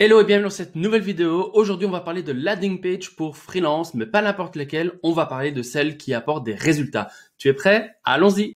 Hello et bienvenue dans cette nouvelle vidéo. Aujourd'hui, on va parler de landing page pour freelance, mais pas n'importe lesquelles. On va parler de celles qui apportent des résultats. Tu es prêt? Allons-y!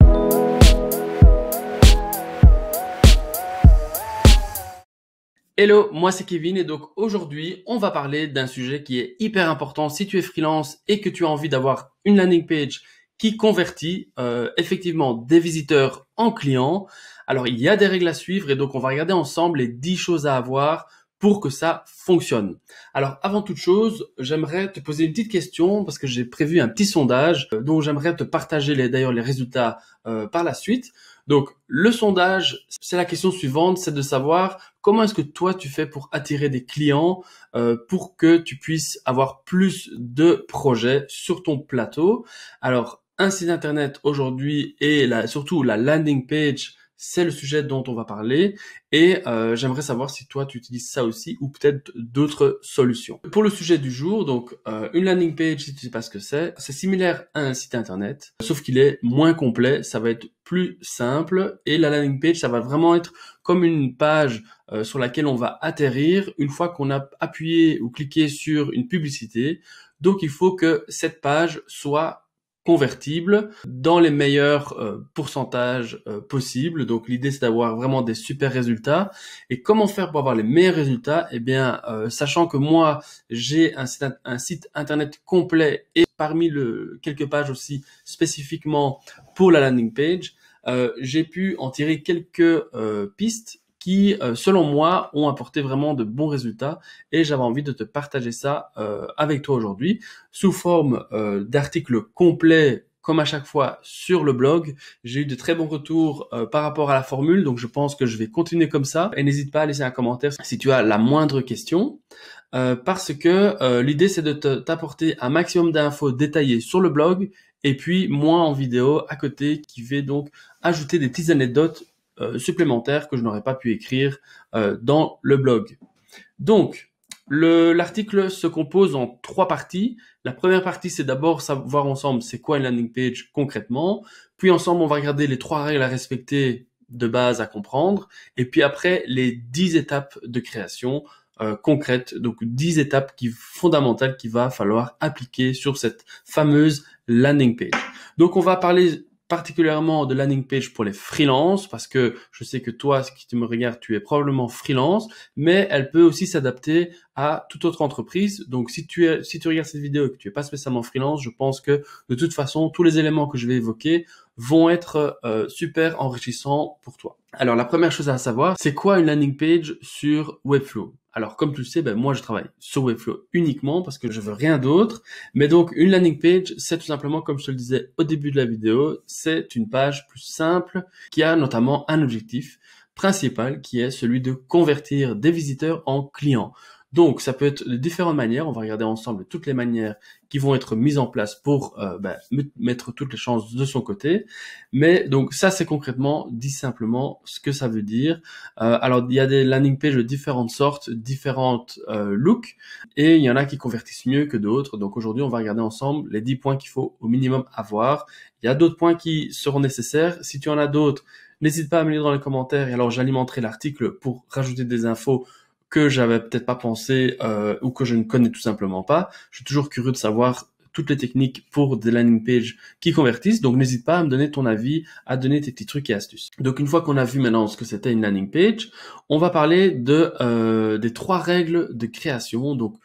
Hello, moi c'est Kevin et donc aujourd'hui on va parler d'un sujet qui est hyper important si tu es freelance et que tu as envie d'avoir une landing page qui convertit euh, effectivement des visiteurs en clients. Alors il y a des règles à suivre et donc on va regarder ensemble les 10 choses à avoir pour que ça fonctionne. Alors avant toute chose, j'aimerais te poser une petite question parce que j'ai prévu un petit sondage euh, dont j'aimerais te partager d'ailleurs les résultats euh, par la suite. Donc le sondage, c'est la question suivante, c'est de savoir comment est-ce que toi tu fais pour attirer des clients euh, pour que tu puisses avoir plus de projets sur ton plateau. Alors un site internet aujourd'hui et surtout la landing page c'est le sujet dont on va parler et euh, j'aimerais savoir si toi tu utilises ça aussi ou peut-être d'autres solutions. Pour le sujet du jour, donc euh, une landing page, si tu sais pas ce que c'est, c'est similaire à un site internet, sauf qu'il est moins complet, ça va être plus simple et la landing page, ça va vraiment être comme une page euh, sur laquelle on va atterrir une fois qu'on a appuyé ou cliqué sur une publicité. Donc il faut que cette page soit convertible dans les meilleurs euh, pourcentages euh, possibles. Donc l'idée c'est d'avoir vraiment des super résultats. Et comment faire pour avoir les meilleurs résultats Eh bien, euh, sachant que moi j'ai un, un, site internet complet et parmi le quelques pages aussi spécifiquement pour la landing page, j'ai pu en tirer quelques pistes qui, euh, selon moi, ont apporté vraiment de bons résultats et j'avais envie de te partager ça euh, avec toi aujourd'hui sous forme euh, d'articles complets comme à chaque fois sur le blog. J'ai eu de très bons retours par rapport à la formule, donc je pense que je vais continuer comme ça. Et n'hésite pas à laisser un commentaire si tu as la moindre question. parce que l'idée c'est de t'apporter un maximum d'infos détaillées sur le blog et puis moi en vidéo à côté qui vais donc ajouter des petites anecdotes euh, supplémentaires que je n'aurais pas pu écrire euh, dans le blog. Donc, L'article se compose en trois parties. La première partie, c'est d'abord savoir ensemble c'est quoi une landing page concrètement. Puis ensemble, on va regarder les trois règles à respecter de base à comprendre. Et puis après, les dix étapes de création euh, concrètes. Donc dix étapes qui fondamentales qu'il va falloir appliquer sur cette fameuse landing page. Donc on va parler particulièrement de landing page pour les freelances parce que je sais que toi, ce qui tu me regardes, tu es probablement freelance, mais elle peut aussi s'adapter à toute autre entreprise. Donc, si tu si tu regardes cette vidéo et que tu es pas spécialement freelance, je pense que de toute façon, tous les éléments que je vais évoquer vont être euh, super enrichissants pour toi. Alors la première chose à savoir, c'est quoi une landing page sur Webflow alors comme tu le sais, ben, moi je travaille sur Webflow uniquement parce que je veux rien d'autre. Mais donc une landing page, c'est tout simplement comme je te le disais au début de la vidéo, c'est une page plus simple qui a notamment un objectif principal qui est celui de convertir des visiteurs en clients. Donc, ça peut être de différentes manières. On va regarder ensemble toutes les manières qui vont être mises en place pour euh, ben, mettre toutes les chances de son côté. Mais donc, ça, c'est concrètement, dit simplement, ce que ça veut dire. Euh, alors, il y a des landing pages de différentes sortes, différentes euh, looks, et il y en a qui convertissent mieux que d'autres. Donc, aujourd'hui, on va regarder ensemble les 10 points qu'il faut au minimum avoir. Il y a d'autres points qui seront nécessaires. Si tu en as d'autres, n'hésite pas à me lire dans les commentaires. Et alors, j'alimenterai l'article pour rajouter des infos que j'avais peut-être pas pensé euh, ou que je ne connais tout simplement pas. Je suis toujours curieux de savoir toutes les techniques pour des landing pages qui convertissent. Donc n'hésite pas à me donner ton avis, à donner tes petits trucs et astuces. Donc une fois qu'on a vu maintenant ce que c'était une landing page, on va parler de euh, des trois règles de création. Donc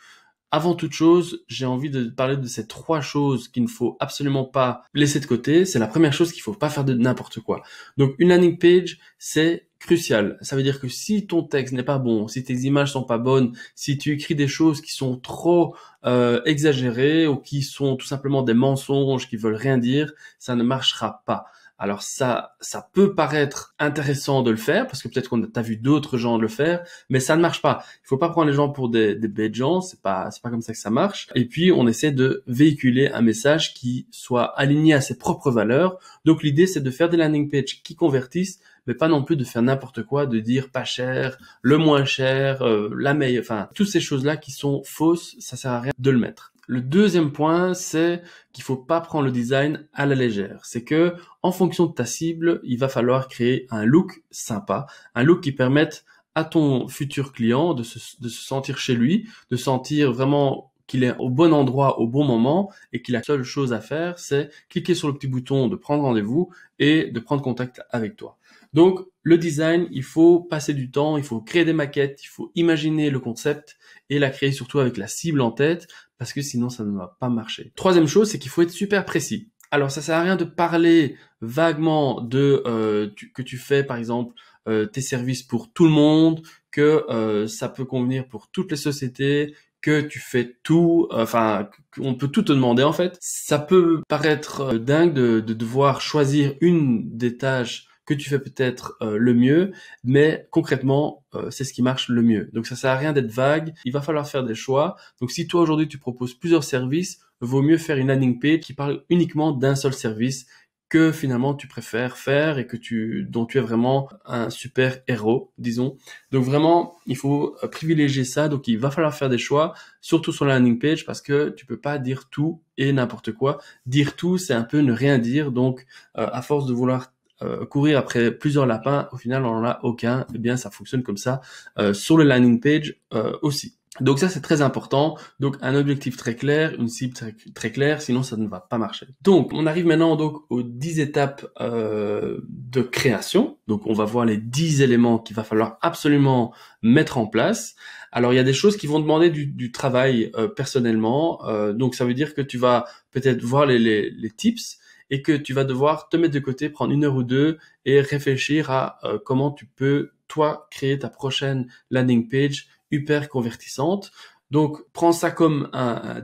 avant toute chose, j'ai envie de parler de ces trois choses qu'il ne faut absolument pas laisser de côté. C'est la première chose qu'il ne faut pas faire de n'importe quoi. Donc une landing page, c'est crucial. Ça veut dire que si ton texte n'est pas bon, si tes images sont pas bonnes, si tu écris des choses qui sont trop euh, exagérées ou qui sont tout simplement des mensonges qui veulent rien dire, ça ne marchera pas. Alors ça, ça peut paraître intéressant de le faire parce que peut-être qu'on a vu d'autres gens le faire, mais ça ne marche pas. Il faut pas prendre les gens pour des, des bêtes gens, c'est pas, c'est pas comme ça que ça marche. Et puis on essaie de véhiculer un message qui soit aligné à ses propres valeurs. Donc l'idée c'est de faire des landing pages qui convertissent, mais pas non plus de faire n'importe quoi, de dire pas cher, le moins cher, euh, la meilleure, enfin toutes ces choses là qui sont fausses, ça sert à rien de le mettre. Le deuxième point, c'est qu'il faut pas prendre le design à la légère. C'est que, en fonction de ta cible, il va falloir créer un look sympa, un look qui permette à ton futur client de se, de se sentir chez lui, de sentir vraiment qu'il est au bon endroit au bon moment et qu'il a la seule chose à faire, c'est cliquer sur le petit bouton de prendre rendez-vous et de prendre contact avec toi. Donc, le design, il faut passer du temps, il faut créer des maquettes, il faut imaginer le concept et la créer surtout avec la cible en tête parce que sinon ça ne va pas marcher. Troisième chose, c'est qu'il faut être super précis. Alors ça sert à rien de parler vaguement de euh, que tu fais par exemple euh, tes services pour tout le monde, que euh, ça peut convenir pour toutes les sociétés, que tu fais tout, euh, enfin on peut tout te demander en fait. Ça peut paraître dingue de, de devoir choisir une des tâches que tu fais peut-être euh, le mieux, mais concrètement, euh, c'est ce qui marche le mieux. Donc ça sert à rien d'être vague, il va falloir faire des choix. Donc si toi aujourd'hui tu proposes plusieurs services, vaut mieux faire une landing page qui parle uniquement d'un seul service que finalement tu préfères faire et que tu dont tu es vraiment un super héros, disons. Donc vraiment, il faut euh, privilégier ça. Donc il va falloir faire des choix, surtout sur la landing page, parce que tu peux pas dire tout et n'importe quoi. Dire tout, c'est un peu ne rien dire. Donc à force de vouloir euh, courir après plusieurs lapins, au final on n'en a aucun, et eh bien ça fonctionne comme ça euh, sur le landing page euh, aussi. Donc ça c'est très important. Donc un objectif très clair, une cible très, claire, sinon ça ne va pas marcher. Donc on arrive maintenant donc aux 10 étapes euh, de création. Donc on va voir les 10 éléments qu'il va falloir absolument mettre en place. Alors il y a des choses qui vont demander du, travail personnellement. donc ça veut dire que tu vas peut-être voir les, les tips, et que tu vas devoir te mettre de côté, prendre une heure ou deux et réfléchir à euh, comment tu peux, toi, créer ta prochaine landing page hyper convertissante. Donc, prends ça comme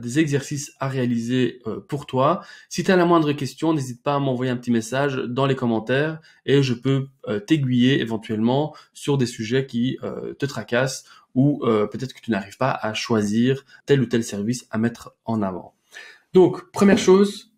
des exercices à réaliser euh, pour toi. Si tu as la moindre question, n'hésite pas à m'envoyer un petit message dans les commentaires et je peux euh, t'aiguiller éventuellement sur des sujets qui te tracassent ou peut-être que tu n'arrives pas à choisir tel ou tel service à mettre en avant. Donc, première chose,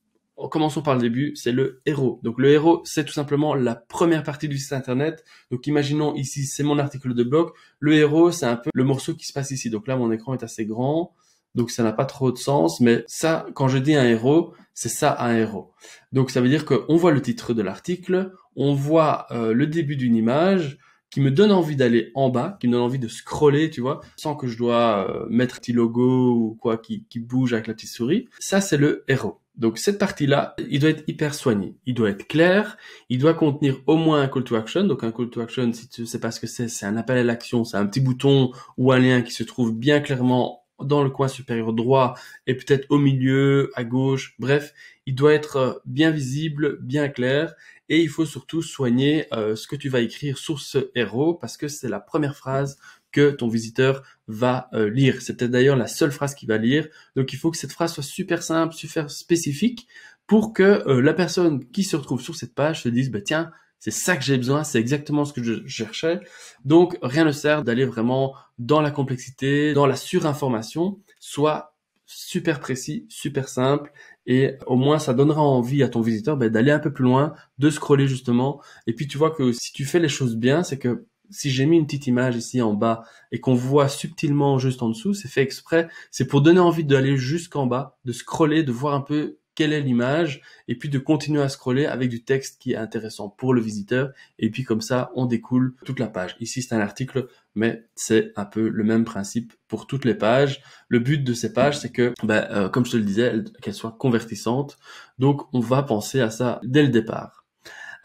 commençons par le début, c'est le héros. Donc le héros, c'est tout simplement la première partie du site internet. Donc imaginons ici, c'est mon article de blog. Le héros, c'est un peu le morceau qui se passe ici. Donc là, mon écran est assez grand, donc ça n'a pas trop de sens. Mais ça, quand je dis un héros, c'est ça un héros. Donc ça veut dire qu'on voit le titre de l'article, on voit euh, le début d'une image qui me donne envie d'aller en bas, qui me donne envie de scroller, tu vois, sans que je dois euh, mettre un petit logo ou quoi qui, qui bouge avec la petite souris. Ça, c'est le héros. Donc cette partie-là, il doit être hyper soigné, il doit être clair, il doit contenir au moins un call to action. Donc un call to action, si tu ne sais pas ce que c'est, c'est un appel à l'action, c'est un petit bouton ou un lien qui se trouve bien clairement dans le coin supérieur droit et peut-être au milieu, à gauche. Bref, il doit être euh, bien visible, bien clair et il faut surtout soigner euh, ce que tu vas écrire sur ce héros parce que c'est la première phrase que ton visiteur va euh, lire. C'est d'ailleurs la seule phrase qu'il va lire. Donc il faut que cette phrase soit super simple, super spécifique pour que euh, la personne qui se retrouve sur cette page se dise, bah, tiens, c'est ça que j'ai besoin, c'est exactement ce que je cherchais. Donc rien ne sert d'aller vraiment dans la complexité, dans la surinformation, soit super précis, super simple et au moins ça donnera envie à ton visiteur bah, d'aller un peu plus loin, de scroller justement. Et puis tu vois que si tu fais les choses bien, c'est que si j'ai mis une petite image ici en bas et qu'on voit subtilement juste en dessous, c'est fait exprès. C'est pour donner envie d'aller jusqu'en bas, de scroller, de voir un peu quelle est l'image, et puis de continuer à scroller avec du texte qui est intéressant pour le visiteur, et puis comme ça, on découle toute la page. Ici, c'est un article, mais c'est un peu le même principe pour toutes les pages. Le but de ces pages, c'est que, ben, euh, comme je te le disais, qu'elles soient convertissantes. Donc, on va penser à ça dès le départ.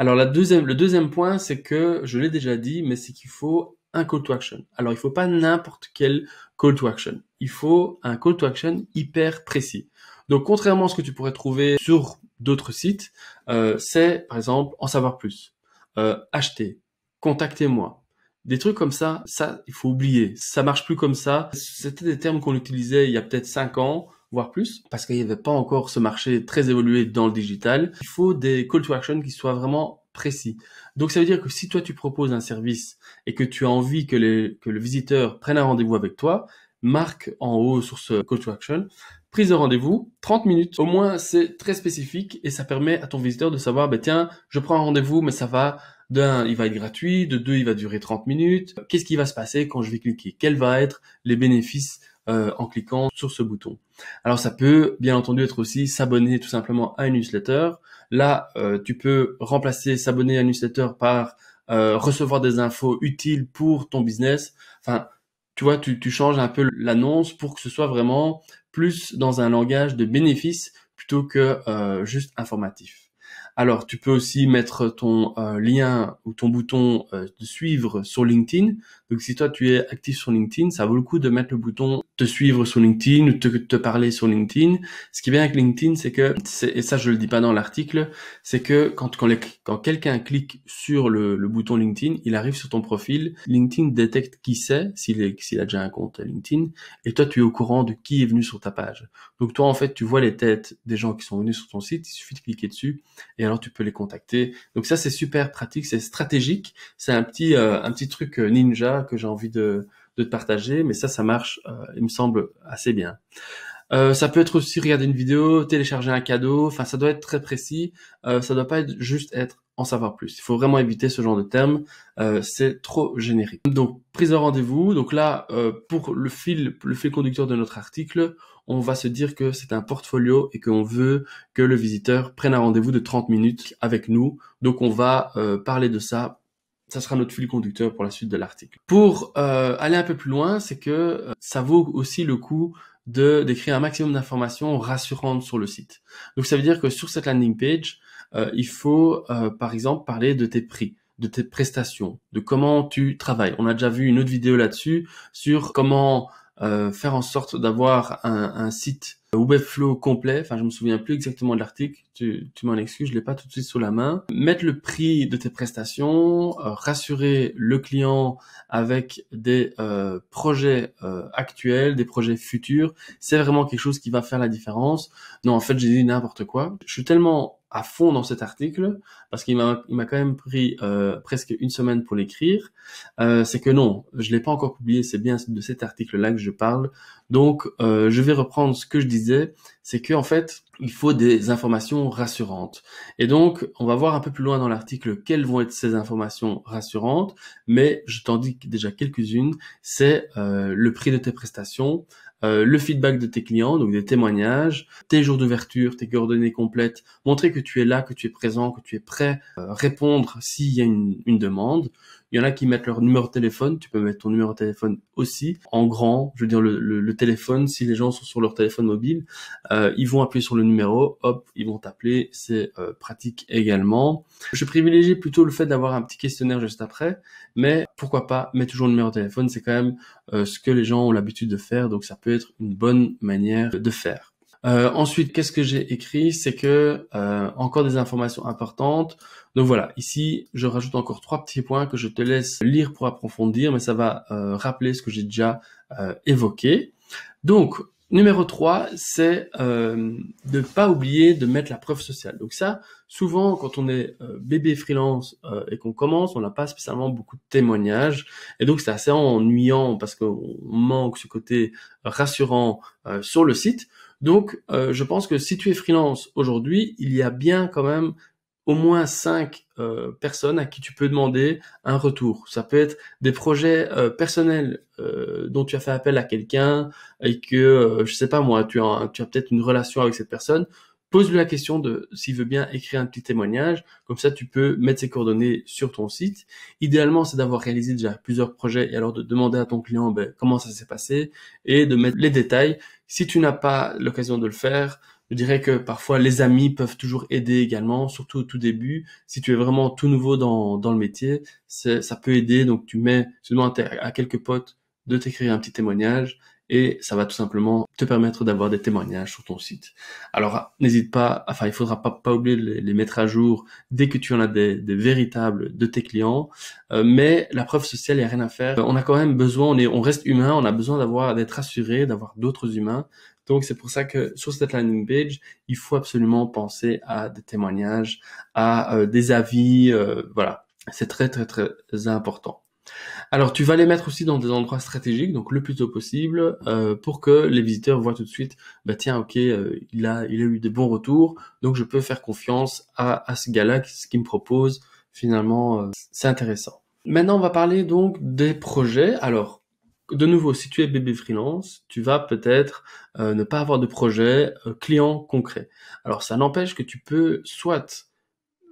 Alors la deuxième, le deuxième point, c'est que je l'ai déjà dit, mais c'est qu'il faut un call to action. Alors il faut pas n'importe quel call to action. Il faut un call to action hyper précis. Donc contrairement à ce que tu pourrais trouver sur d'autres sites, euh, c'est par exemple en savoir plus, euh, acheter, contactez-moi. Des trucs comme ça, ça, il faut oublier. Ça marche plus comme ça. C'était des termes qu'on utilisait il y a peut-être cinq ans voire plus, parce qu'il n'y avait pas encore ce marché très évolué dans le digital. Il faut des call to action qui soient vraiment précis. Donc ça veut dire que si toi tu proposes un service et que tu as envie que, les, que le visiteur prenne un rendez-vous avec toi, marque en haut sur ce call to action, prise de rendez-vous, 30 minutes. Au moins c'est très spécifique et ça permet à ton visiteur de savoir, ben tiens, je prends un rendez-vous, mais ça va d'un, il va être gratuit, de deux, il va durer 30 minutes. Qu'est-ce qui va se passer quand je vais cliquer Quels vont être les bénéfices euh, en cliquant sur ce bouton. Alors ça peut bien entendu être aussi s'abonner tout simplement à une newsletter. Là, euh, tu peux remplacer s'abonner à une newsletter par euh, recevoir des infos utiles pour ton business. Enfin, tu vois, tu, changes un peu l'annonce pour que ce soit vraiment plus dans un langage de bénéfice plutôt que juste informatif. Alors, tu peux aussi mettre ton lien ou ton bouton de suivre sur LinkedIn. Donc, si toi, tu es actif sur LinkedIn, ça vaut le coup de mettre le bouton te suivre sur LinkedIn ou te, te parler sur LinkedIn. Ce qui est bien avec LinkedIn, c'est que, et ça je le dis pas dans l'article, c'est que quand, quand, quand quelqu'un clique sur le, bouton LinkedIn, il arrive sur ton profil, LinkedIn détecte qui c'est, s'il a déjà un compte LinkedIn, et toi tu es au courant de qui est venu sur ta page. Donc toi en fait tu vois les têtes des gens qui sont venus sur ton site, il suffit de cliquer dessus, et alors tu peux les contacter. Donc ça c'est super pratique, c'est stratégique, c'est un petit, euh, un petit truc euh, ninja que j'ai envie de de te partager, mais ça, ça marche, euh, il me semble, assez bien. Euh, ça peut être aussi regarder une vidéo, télécharger un cadeau, enfin ça doit être très précis, euh, ça doit pas être juste être en savoir plus. Il faut vraiment éviter ce genre de termes, euh, c'est trop générique. Donc prise de rendez-vous, donc là pour le fil, le fil conducteur de notre article, on va se dire que c'est un portfolio et qu'on veut que le visiteur prenne un rendez-vous de 30 minutes avec nous. Donc on va parler de ça ça sera notre fil conducteur pour la suite de l'article. Pour euh, aller un peu plus loin, c'est que euh, ça vaut aussi le coup de d'écrire un maximum d'informations rassurantes sur le site. Donc ça veut dire que sur cette landing page, euh, il faut par exemple parler de tes prix de tes prestations, de comment tu travailles. On a déjà vu une autre vidéo là-dessus sur comment faire en sorte d'avoir un, un site Webflow complet, enfin je me souviens plus exactement de l'article, tu, tu m'en excuses, je l'ai pas tout de suite sous la main. Mettre le prix de tes prestations, euh, rassurer le client avec des euh, projets euh, actuels, des projets futurs, c'est vraiment quelque chose qui va faire la différence. Non, en fait, j'ai dit n'importe quoi. Je suis tellement à fond dans cet article parce qu'il m'a il m'a quand même pris presque une semaine pour l'écrire c'est que non je l'ai pas encore publié c'est bien de cet article là que je parle donc je vais reprendre ce que je disais c'est que en fait, il faut des informations rassurantes. Et donc, on va voir un peu plus loin dans l'article quelles vont être ces informations rassurantes, mais je t'en dis déjà quelques-unes. C'est euh, le prix de tes prestations, euh, le feedback de tes clients, donc des témoignages, tes jours d'ouverture, tes coordonnées complètes, montrer que tu es là, que tu es présent, que tu es prêt, à euh, répondre s'il y a une demande, il y en a qui mettent leur numéro de téléphone. Tu peux mettre ton numéro de téléphone aussi en grand. Je veux dire le, téléphone. Si les gens sont sur leur téléphone mobile, euh, ils vont appuyer sur le numéro. Hop, ils vont t'appeler. C'est euh, pratique également. Je privilégie plutôt le fait d'avoir un petit questionnaire juste après, mais pourquoi pas mettre toujours le numéro de téléphone. C'est quand même euh, ce que les gens ont l'habitude de faire, donc ça peut être une bonne manière de faire. Euh, ensuite, qu'est-ce que j'ai écrit C'est que euh, encore des informations importantes. Donc voilà, ici, je rajoute encore trois petits points que je te laisse lire pour approfondir, mais ça va euh, rappeler ce que j'ai déjà évoqué. Donc, numéro 3, c'est de ne pas oublier de mettre la preuve sociale. Donc ça, souvent, quand on est bébé freelance et qu'on commence, on n'a pas spécialement beaucoup de témoignages. Et donc, c'est assez ennuyant parce qu'on manque ce côté rassurant sur le site. Donc, euh, je pense que si tu es freelance aujourd'hui, il y a bien quand même au moins cinq euh, personnes à qui tu peux demander un retour. Ça peut être des projets euh, personnels dont tu as fait appel à quelqu'un et que je sais pas moi, tu as peut-être une relation avec cette personne pose-lui la question de s'il veut bien écrire un petit témoignage. Comme ça, tu peux mettre ses coordonnées sur ton site. Idéalement, c'est d'avoir réalisé déjà plusieurs projets et alors de demander à ton client ben, comment ça s'est passé et de mettre les détails. Si tu n'as pas l'occasion de le faire, je dirais que parfois les amis peuvent toujours aider également, surtout au tout début. Si tu es vraiment tout nouveau dans, dans le métier, ça peut aider. Donc tu mets seulement à quelques potes de t'écrire un petit témoignage et ça va tout simplement te permettre d'avoir des témoignages sur ton site. Alors n'hésite pas, enfin il faudra pas, pas oublier de les, mettre à jour dès que tu en as des, véritables de tes clients, euh, mais la preuve sociale, il n'y a rien à faire. On a quand même besoin, on, on reste humain, on a besoin d'avoir d'être assuré, d'avoir d'autres humains. Donc c'est pour ça que sur cette landing page, il faut absolument penser à des témoignages, à euh, des avis, euh, voilà. C'est très très très important. Alors tu vas les mettre aussi dans des endroits stratégiques, donc le plus tôt possible, euh, pour que les visiteurs voient tout de suite, bah tiens, ok, euh, il a il a eu des bons retours, donc je peux faire confiance à, ce gars-là, ce qu'il me propose. Finalement, euh, c'est intéressant. Maintenant, on va parler donc des projets. Alors, de nouveau, si tu es bébé freelance, tu vas peut-être ne pas avoir de projet client concret. Alors ça n'empêche que tu peux soit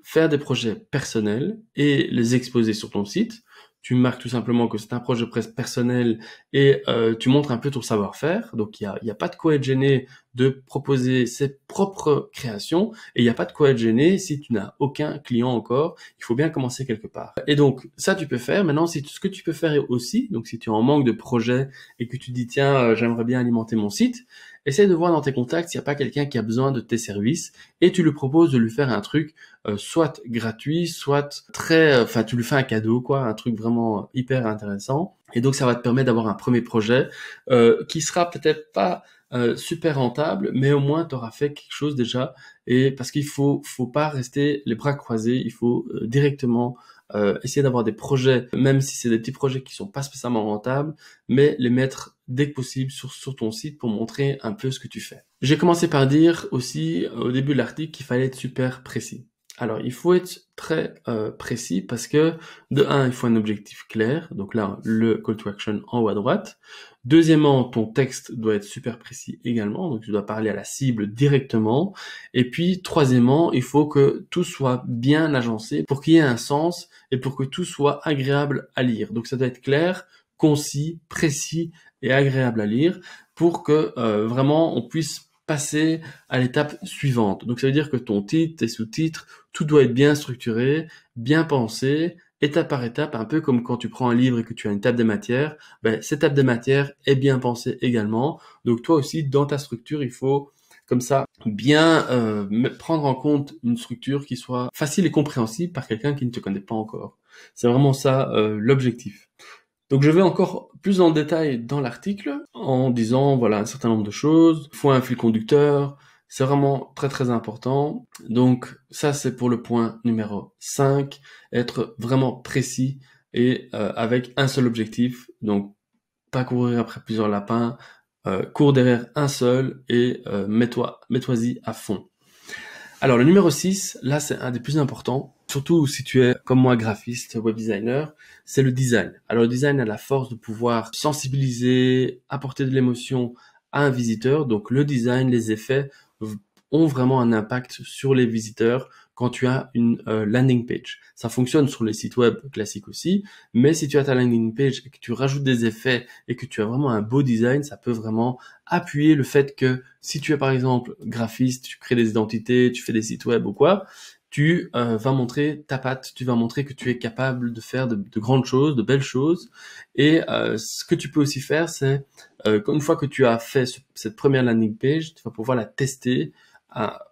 faire des projets personnels et les exposer sur ton site, tu marques tout simplement que c'est un projet de presse personnel et euh, tu montres un peu ton savoir-faire. Donc il n'y a, y a, pas de quoi être gêné de proposer ses propres créations et il n'y a pas de quoi être gêné si tu n'as aucun client encore. Il faut bien commencer quelque part. Et donc ça tu peux faire. Maintenant, si ce que tu peux faire aussi, donc si tu es en manque de projet et que tu dis tiens euh, j'aimerais bien alimenter mon site, Essaye de voir dans tes contacts s'il n'y a pas quelqu'un qui a besoin de tes services et tu lui proposes de lui faire un truc euh, soit gratuit, soit très, euh, enfin tu lui fais un cadeau quoi, un truc vraiment hyper intéressant. Et donc ça va te permettre d'avoir un premier projet euh, qui sera peut-être pas euh, super rentable, mais au moins tu auras fait quelque chose déjà. Et parce qu'il faut, faut pas rester les bras croisés, il faut directement euh, essayer d'avoir des projets, même si c'est des petits projets qui sont pas spécialement rentables, mais les mettre dès que possible sur, ton site pour montrer un peu ce que tu fais. J'ai commencé par dire aussi euh, au début de l'article qu'il fallait être super précis. Alors, il faut être très euh, précis parce que, de un, il faut un objectif clair. Donc là, le call to action en haut à droite. Deuxièmement, ton texte doit être super précis également, donc tu dois parler à la cible directement. Et puis, troisièmement, il faut que tout soit bien agencé pour qu'il y ait un sens et pour que tout soit agréable à lire. Donc ça doit être clair, concis, précis et agréable à lire pour que euh, vraiment on puisse passer à l'étape suivante. Donc ça veut dire que ton titre, tes sous-titres, tout doit être bien structuré, bien pensé, étape par étape, un peu comme quand tu prends un livre et que tu as une table de matières, ben, cette table de matière est bien pensée également. Donc toi aussi, dans ta structure, il faut comme ça bien euh, prendre en compte une structure qui soit facile et compréhensible par quelqu'un qui ne te connaît pas encore. C'est vraiment ça euh, l'objectif. Donc je vais encore plus en détail dans l'article en disant voilà un certain nombre de choses. Il faut un fil conducteur, c'est vraiment très très important. Donc ça c'est pour le point numéro 5, être vraiment précis et euh, avec un seul objectif. Donc pas courir après plusieurs lapins, euh, cours derrière un seul et euh, mets-toi mets-toi-y à fond. Alors le numéro 6, là c'est un des plus importants, surtout si tu es comme moi graphiste, web designer, c'est le design. Alors le design a la force de pouvoir sensibiliser, apporter de l'émotion à un visiteur, donc le design, les effets ont vraiment un impact sur les visiteurs quand tu as une euh, landing page. Ça fonctionne sur les sites web classiques aussi, mais si tu as ta landing page et que tu rajoutes des effets et que tu as vraiment un beau design, ça peut vraiment appuyer le fait que si tu es par exemple graphiste, tu crées des identités, tu fais des sites web ou quoi, tu euh, vas montrer ta patte, tu vas montrer que tu es capable de faire de, grandes choses, de belles choses. Et euh, ce que tu peux aussi faire, c'est euh, une fois que tu as fait cette première landing page, tu vas pouvoir la tester.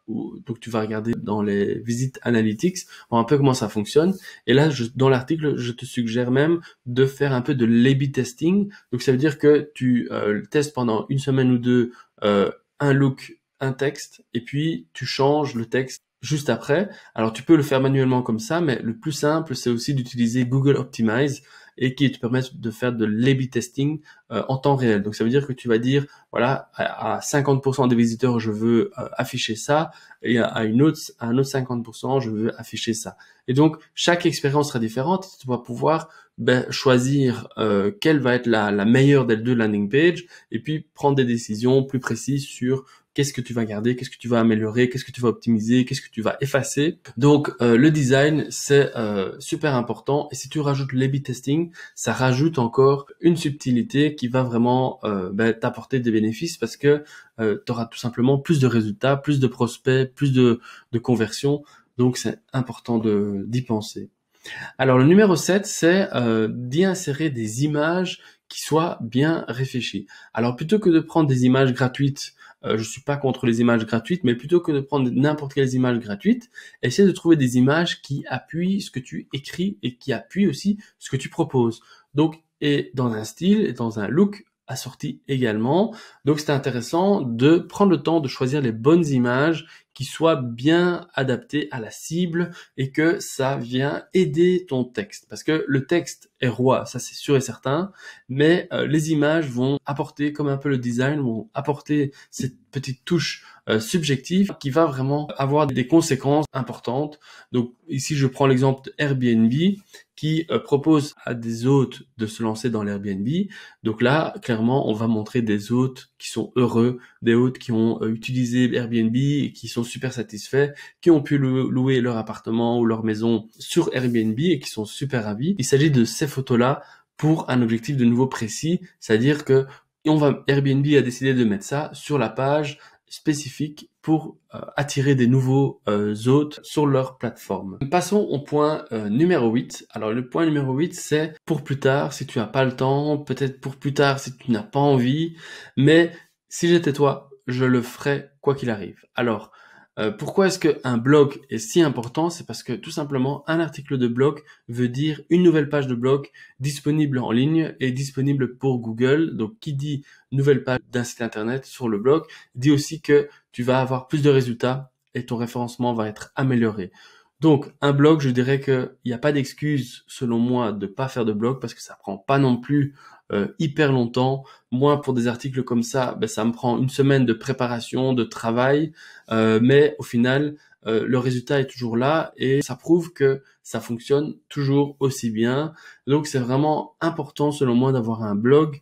donc tu vas regarder dans les visites analytics un peu comment ça fonctionne. Et là, dans l'article, je te suggère même de faire un peu de A/B testing. Donc ça veut dire que tu euh, testes pendant une semaine ou deux euh, un look, un texte, et puis tu changes le texte juste après. Alors tu peux le faire manuellement comme ça, mais le plus simple, c'est aussi d'utiliser Google Optimize et qui te permettent de faire de la testing euh, en temps réel. Donc ça veut dire que tu vas dire, voilà, à, 50% des visiteurs, je veux euh, afficher ça, et à, une autre, à un autre 50%, je veux afficher ça. Et donc chaque expérience sera différente, tu vas pouvoir ben, choisir euh, quelle va être la, la meilleure des deux landing pages, et puis prendre des décisions plus précises sur qu'est-ce que tu vas garder, qu'est-ce que tu vas améliorer, qu'est-ce que tu vas optimiser, qu'est-ce que tu vas effacer. Donc euh, le design, c'est euh, super important. Et si tu rajoutes l'A-B testing, ça rajoute encore une subtilité qui va vraiment euh, ben, t'apporter des bénéfices parce que tu auras tout simplement plus de résultats, plus de prospects, plus de, de conversions. Donc c'est important d'y penser. Alors le numéro 7, c'est d'y insérer des images qui soient bien réfléchies. Alors plutôt que de prendre des images gratuites euh, je suis pas contre les images gratuites, mais plutôt que de prendre n'importe quelles images gratuites, essaie de trouver des images qui appuient ce que tu écris et qui appuient aussi ce que tu proposes. Donc, et dans un style et dans un look assorti également. Donc, c'est intéressant de prendre le temps de choisir les bonnes images qui soit bien adapté à la cible et que ça vient aider ton texte. Parce que le texte est roi, ça c'est sûr et certain, mais euh, les images vont apporter, comme un peu le design, vont apporter cette petite touche euh, subjective qui va vraiment avoir des conséquences importantes. Donc ici je prends l'exemple de Airbnb qui euh, propose à des hôtes de se lancer dans l'Airbnb. Donc là, clairement, on va montrer des hôtes qui sont heureux, des hôtes qui ont euh, utilisé Airbnb et qui sont super satisfaits, qui ont pu louer leur appartement ou leur maison sur Airbnb et qui sont super ravis. Il s'agit de ces photos-là pour un objectif de nouveau précis, c'est-à-dire que on va Airbnb a décidé de mettre ça sur la page spécifique pour euh, attirer des nouveaux euh, hôtes sur leur plateforme. Passons au point euh, numéro 8. Alors le point numéro 8 c'est pour plus tard si tu n'as pas le temps, peut-être pour plus tard si tu n'as pas envie, mais si j'étais toi, je le ferais quoi qu'il arrive. Alors euh, pourquoi est-ce qu'un blog est si important C'est parce que tout simplement, un article de blog veut dire une nouvelle page de blog disponible en ligne et disponible pour Google. Donc, qui dit nouvelle page d'un site internet sur le blog dit aussi que tu vas avoir plus de résultats et ton référencement va être amélioré. Donc, un blog, je dirais qu'il n'y a pas d'excuse, selon moi, de ne pas faire de blog parce que ça prend pas non plus euh, hyper longtemps. Moi, pour des articles comme ça, ben, ça me prend une semaine de préparation, de travail, euh, mais au final, euh, le résultat est toujours là et ça prouve que ça fonctionne toujours aussi bien. Donc, c'est vraiment important, selon moi, d'avoir un blog.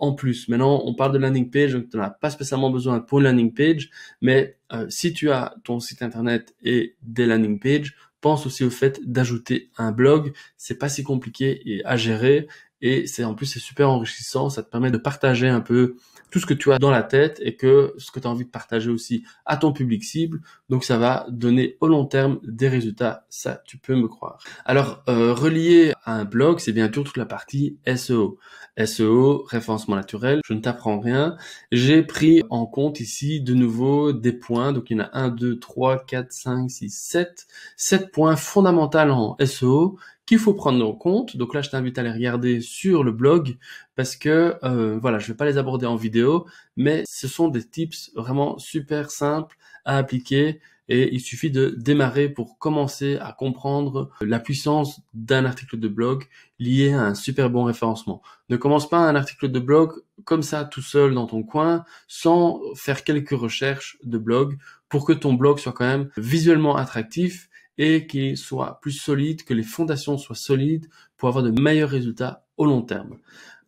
en plus, maintenant, on parle de landing page, donc tu n'as pas spécialement besoin pour une landing page, mais si tu as ton site internet et des landing pages, pense aussi au fait d'ajouter un blog. C'est pas si compliqué à gérer et c'est en plus c'est super enrichissant, ça te permet de partager un peu tout ce que tu as dans la tête et que ce que tu as envie de partager aussi à ton public cible. Donc ça va donner au long terme des résultats, ça tu peux me croire. Alors euh, relié à un blog, c'est bien sûr toute la partie SEO. SEO, référencement naturel, je ne t'apprends rien. J'ai pris en compte ici de nouveau des points, donc il y en a 1, 2, 3, 4, 5, 6, 7, 7 points fondamentaux en SEO qu'il faut prendre en compte. Donc là, je t'invite à les regarder sur le blog parce que euh, voilà, je vais pas les aborder en vidéo, mais ce sont des tips vraiment super simples à appliquer et il suffit de démarrer pour commencer à comprendre la puissance d'un article de blog lié à un super bon référencement. Ne commence pas un article de blog comme ça tout seul dans ton coin sans faire quelques recherches de blog pour que ton blog soit quand même visuellement attractif et qu'ils soit plus solide, que les fondations soient solides pour avoir de meilleurs résultats au long terme.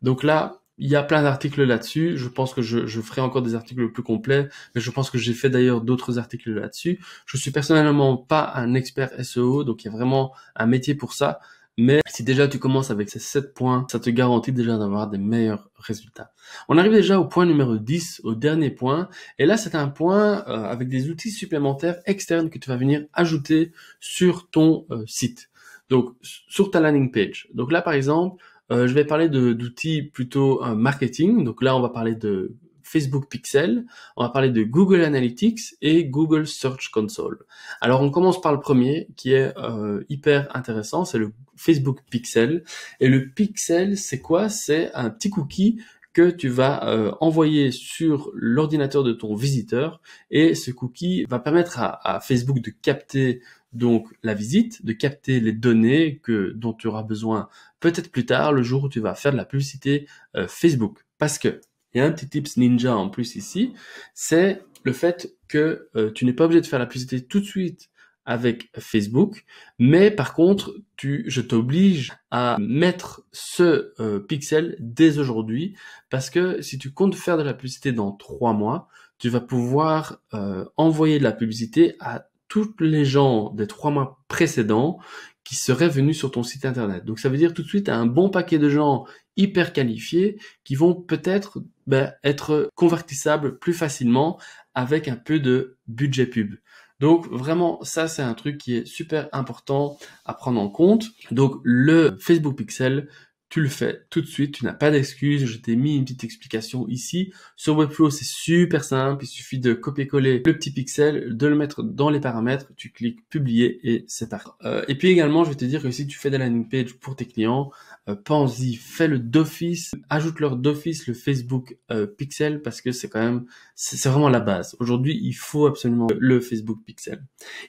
Donc là, il y a plein d'articles là-dessus. Je pense que je, ferai encore des articles plus complets, mais je pense que j'ai fait d'ailleurs d'autres articles là-dessus. Je suis personnellement pas un expert SEO, donc il y a vraiment un métier pour ça. Mais si déjà tu commences avec ces 7 points, ça te garantit déjà d'avoir des meilleurs résultats. On arrive déjà au point numéro 10, au dernier point. Et là, c'est un point euh, avec des outils supplémentaires externes que tu vas venir ajouter sur ton euh, site. Donc, sur ta landing page. Donc là, par exemple, euh, je vais parler d'outils plutôt marketing. Donc là, on va parler de Facebook Pixel, on va parler de Google Analytics et Google Search Console. Alors on commence par le premier qui est euh, hyper intéressant, c'est le Facebook Pixel. Et le Pixel, c'est quoi C'est un petit cookie que tu vas euh, envoyer sur l'ordinateur de ton visiteur et ce cookie va permettre à, Facebook de capter donc la visite, de capter les données que dont tu auras besoin peut-être plus tard le jour où tu vas faire de la publicité euh, Facebook. Parce que et un petit tips ninja en plus ici, c'est le fait que euh, tu n'es pas obligé de faire la publicité tout de suite avec Facebook, mais par contre, tu, je t'oblige à mettre ce euh, pixel dès aujourd'hui, parce que si tu comptes faire de la publicité dans trois mois, tu vas pouvoir euh, envoyer de la publicité à toutes les gens des trois mois précédents qui seraient venus sur ton site internet. Donc ça veut dire tout de suite un bon paquet de gens hyper qualifiés qui vont peut-être ben, être convertissables plus facilement avec un peu de budget pub. Donc vraiment, ça c'est un truc qui est super important à prendre en compte. Donc le Facebook Pixel tu le fais tout de suite, tu n'as pas d'excuses, je t'ai mis une petite explication ici. Sur Webflow, c'est super simple, il suffit de copier-coller le petit pixel, de le mettre dans les paramètres, tu cliques publier et c'est parti. Euh, et puis également, je vais te dire que si tu fais des landing page pour tes clients, euh, pense-y, fais-le d'office, ajoute-leur d'office le Facebook euh, Pixel parce que c'est quand même, c'est vraiment la base. Aujourd'hui, il faut absolument le Facebook Pixel.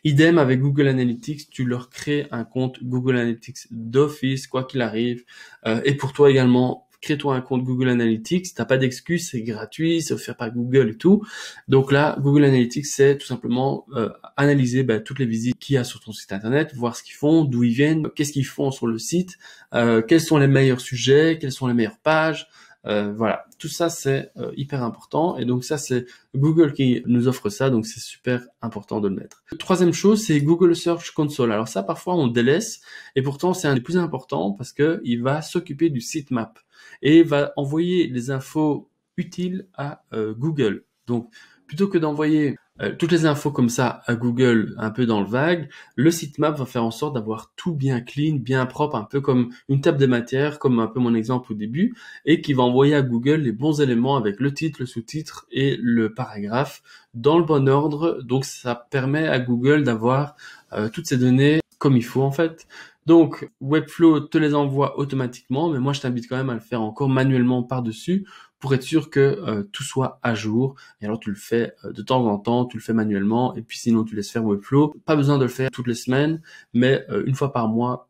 Idem avec Google Analytics, tu leur crées un compte Google Analytics d'office, quoi qu'il arrive. Euh, et pour toi également, crée-toi un compte Google Analytics, t'as pas d'excuses, c'est gratuit, c'est offert par Google et tout. Donc là, Google Analytics, c'est tout simplement euh, analyser bah, toutes les visites qu'il y a sur ton site internet, voir ce qu'ils font, d'où ils viennent, qu'est-ce qu'ils font sur le site, euh, quels sont les meilleurs sujets, quelles sont les meilleures pages, euh, voilà, tout ça c'est euh, hyper important et donc ça c'est Google qui nous offre ça, donc c'est super important de le mettre. Troisième chose, c'est Google Search Console. Alors ça parfois on délaisse et pourtant c'est un des plus importants parce que il va s'occuper du sitemap et va envoyer les infos utiles à euh, Google. Donc plutôt que d'envoyer euh, toutes les infos comme ça à Google un peu dans le vague, le sitemap va faire en sorte d'avoir tout bien clean, bien propre, un peu comme une table des matières, comme un peu mon exemple au début, et qui va envoyer à Google les bons éléments avec le titre, le sous-titre et le paragraphe dans le bon ordre. Donc ça permet à Google d'avoir euh, toutes ces données comme il faut en fait. Donc Webflow te les envoie automatiquement, mais moi je t'invite quand même à le faire encore manuellement par-dessus pour être sûr que euh, tout soit à jour. Et alors tu le fais euh, de temps en temps, tu le fais manuellement, et puis sinon tu laisses faire Webflow. Pas besoin de le faire toutes les semaines, mais euh, une fois par mois,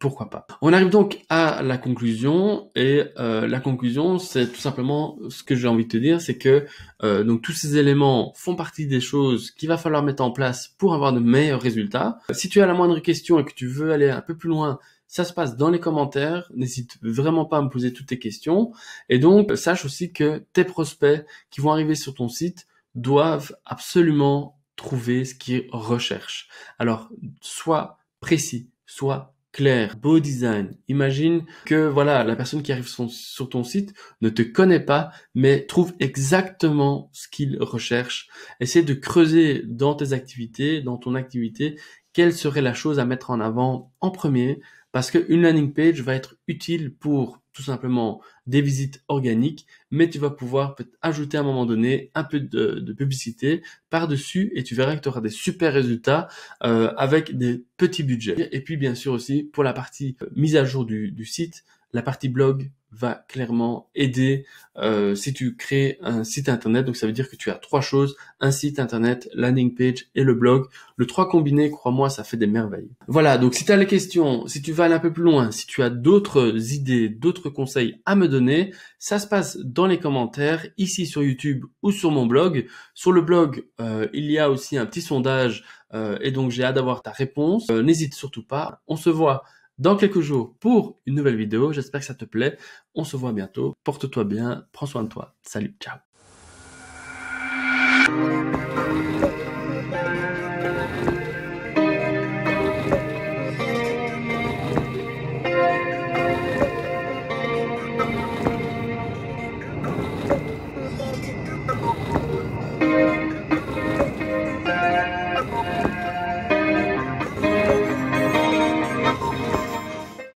pourquoi pas. On arrive donc à la conclusion et la conclusion c'est tout simplement ce que j'ai envie de te dire c'est que donc tous ces éléments font partie des choses qu'il va falloir mettre en place pour avoir de meilleurs résultats. Si tu as la moindre question et que tu veux aller un peu plus loin ça se passe dans les commentaires. N'hésite vraiment pas à me poser toutes tes questions. Et donc, sache aussi que tes prospects qui vont arriver sur ton site doivent absolument trouver ce qu'ils recherchent. Alors, sois précis, sois clair, beau design. Imagine que voilà, la personne qui arrive sur ton site ne te connaît pas, mais trouve exactement ce qu'il recherche. Essaie de creuser dans tes activités, dans ton activité, quelle serait la chose à mettre en avant en premier parce qu'une landing page va être utile pour tout simplement des visites organiques, mais tu vas pouvoir peut-être ajouter à un moment donné un peu de, publicité par-dessus et tu verras que tu auras des super résultats euh, avec des petits budgets. Et puis bien sûr aussi pour la partie euh, mise à jour du site, la partie blog va clairement aider euh, si tu crées un site internet. Donc ça veut dire que tu as trois choses, un site internet, landing page et le blog. Le trois combiné, crois-moi, ça fait des merveilles. Voilà, donc si tu as les questions, si tu vas aller un peu plus loin, si tu as d'autres idées, d'autres conseils à me donner, ça se passe dans les commentaires, ici sur YouTube ou sur mon blog. Sur le blog, euh, il y a aussi un petit sondage euh, et donc j'ai hâte d'avoir ta réponse. N'hésite surtout pas, on se voit dans quelques jours pour une nouvelle vidéo. J'espère que ça te plaît. On se voit bientôt. Porte-toi bien, prends soin de toi. Salut, ciao.